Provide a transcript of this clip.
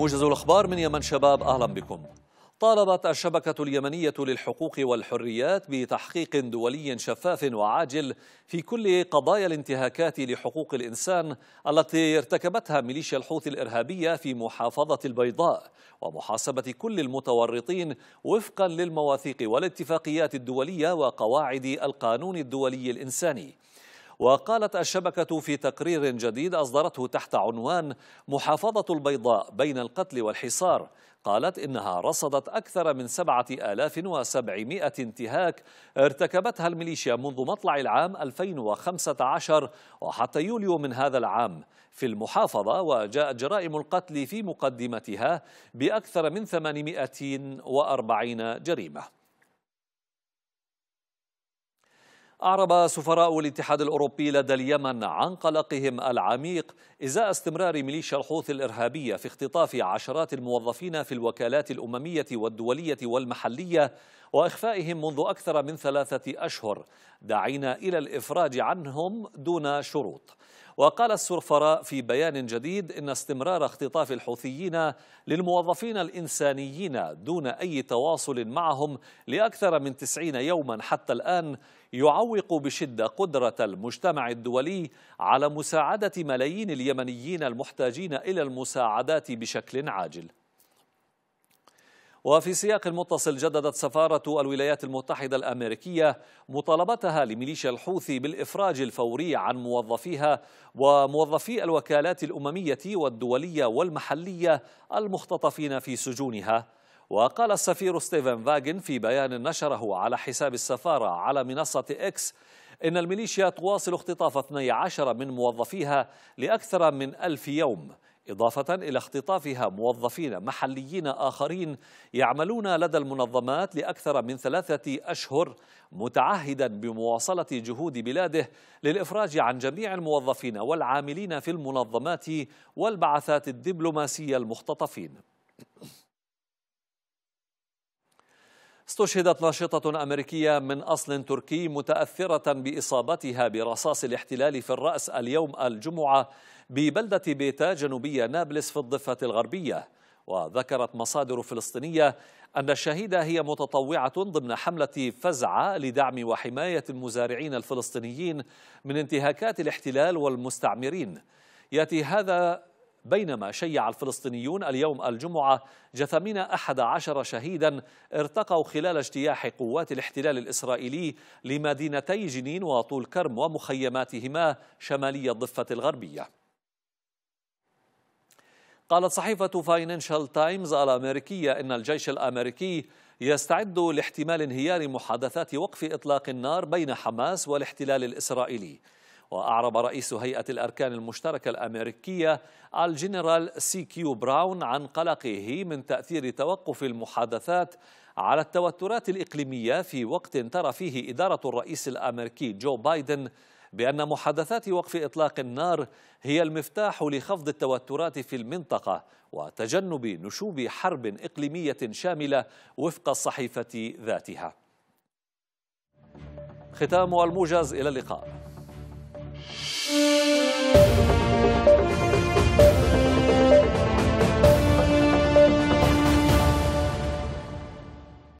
موجز الأخبار من يمن شباب أهلا بكم طالبت الشبكة اليمنية للحقوق والحريات بتحقيق دولي شفاف وعاجل في كل قضايا الانتهاكات لحقوق الإنسان التي ارتكبتها ميليشيا الحوثي الإرهابية في محافظة البيضاء ومحاسبة كل المتورطين وفقا للمواثيق والاتفاقيات الدولية وقواعد القانون الدولي الإنساني وقالت الشبكة في تقرير جديد أصدرته تحت عنوان محافظة البيضاء بين القتل والحصار قالت إنها رصدت أكثر من سبعة آلاف وسبعمائة انتهاك ارتكبتها الميليشيا منذ مطلع العام 2015 وحتى يوليو من هذا العام في المحافظة وجاءت جرائم القتل في مقدمتها بأكثر من 840 جريمة أعرب سفراء الاتحاد الأوروبي لدى اليمن عن قلقهم العميق إزاء استمرار ميليشيا الحوثي الإرهابية في اختطاف عشرات الموظفين في الوكالات الأممية والدولية والمحلية وإخفائهم منذ أكثر من ثلاثة أشهر داعين إلى الإفراج عنهم دون شروط وقال السرفراء في بيان جديد إن استمرار اختطاف الحوثيين للموظفين الإنسانيين دون أي تواصل معهم لأكثر من تسعين يوما حتى الآن يعوق بشدة قدرة المجتمع الدولي على مساعدة ملايين اليمنيين المحتاجين إلى المساعدات بشكل عاجل وفي سياق متصل جددت سفارة الولايات المتحدة الأمريكية مطالبتها لميليشيا الحوثي بالإفراج الفوري عن موظفيها وموظفي الوكالات الأممية والدولية والمحلية المختطفين في سجونها وقال السفير ستيفن فاجن في بيان نشره على حساب السفارة على منصة إكس إن الميليشيا تواصل اختطاف 12 من موظفيها لأكثر من ألف يوم إضافة إلى اختطافها موظفين محليين آخرين يعملون لدى المنظمات لأكثر من ثلاثة أشهر متعهدا بمواصلة جهود بلاده للإفراج عن جميع الموظفين والعاملين في المنظمات والبعثات الدبلوماسية المختطفين استشهدت ناشطة أمريكية من أصل تركي متأثرة بإصابتها برصاص الاحتلال في الرأس اليوم الجمعة ببلدة بيتا جنوبية نابلس في الضفة الغربية وذكرت مصادر فلسطينية أن الشهيدة هي متطوعة ضمن حملة فزعة لدعم وحماية المزارعين الفلسطينيين من انتهاكات الاحتلال والمستعمرين يأتي هذا بينما شيع الفلسطينيون اليوم الجمعة جثمين أحد عشر شهيدا ارتقوا خلال اجتياح قوات الاحتلال الإسرائيلي لمدينتي جنين وطول كرم ومخيماتهما شمالي الضفة الغربية قالت صحيفة فاينانشال تايمز الأمريكية إن الجيش الأمريكي يستعد لاحتمال انهيار محادثات وقف إطلاق النار بين حماس والاحتلال الإسرائيلي وأعرب رئيس هيئة الأركان المشتركة الأمريكية الجنرال سي كيو براون عن قلقه من تأثير توقف المحادثات على التوترات الإقليمية في وقت ترى فيه إدارة الرئيس الأمريكي جو بايدن بأن محادثات وقف إطلاق النار هي المفتاح لخفض التوترات في المنطقة وتجنب نشوب حرب إقليمية شاملة وفق الصحيفة ذاتها ختام الموجز إلى اللقاء 了。